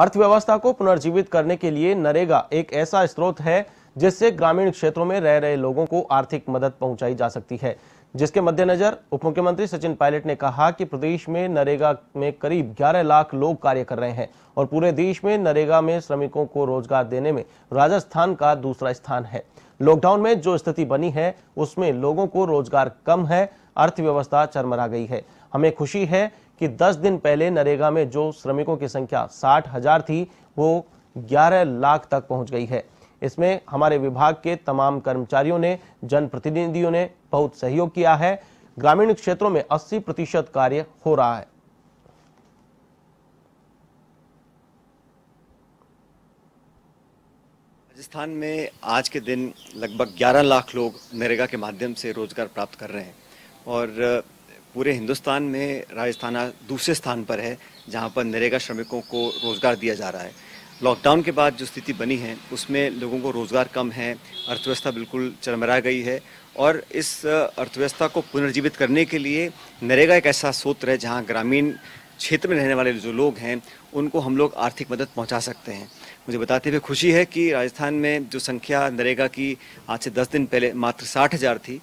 अर्थव्यवस्था को पुनर्जीवित करने के लिए नरेगा एक ऐसा स्रोत है जिससे ग्रामीण क्षेत्रों में रह रहे लोगों को आर्थिक मदद पहुंचाई जा सकती है जिसके मद्देनजर उप मुख्यमंत्री सचिन पायलट ने कहा कि प्रदेश में नरेगा में करीब 11 लाख लोग कार्य कर रहे हैं और पूरे देश में नरेगा में श्रमिकों को रोजगार देने में राजस्थान का दूसरा स्थान है लॉकडाउन में जो स्थिति बनी है उसमें लोगों को रोजगार कम है अर्थव्यवस्था चरमरा गई है हमें खुशी है कि 10 दिन पहले नरेगा में जो श्रमिकों की संख्या साठ हजार थी वो ग्यारह लाख तक पहुंच गई है इसमें हमारे विभाग के तमाम कर्मचारियों ने जनप्रतिनिधियों ने बहुत सहयोग किया है ग्रामीण क्षेत्रों में 80 प्रतिशत कार्य हो रहा है राजस्थान में आज के दिन लगभग 11 लाख लोग नरेगा के माध्यम से रोजगार प्राप्त कर रहे हैं और पूरे हिंदुस्तान में राजस्थान दूसरे स्थान पर है जहां पर नरेगा श्रमिकों को रोजगार दिया जा रहा है लॉकडाउन के बाद जो स्थिति बनी है उसमें लोगों को रोज़गार कम है अर्थव्यवस्था बिल्कुल चरमरा गई है और इस अर्थव्यवस्था को पुनर्जीवित करने के लिए नरेगा एक ऐसा सूत्र है जहाँ ग्रामीण क्षेत्र में रहने वाले जो लोग हैं उनको हम लोग आर्थिक मदद पहुंचा सकते हैं मुझे बताते हुए खुशी है कि राजस्थान में जो संख्या नरेगा की आज से दस दिन पहले मात्र साठ हज़ार थी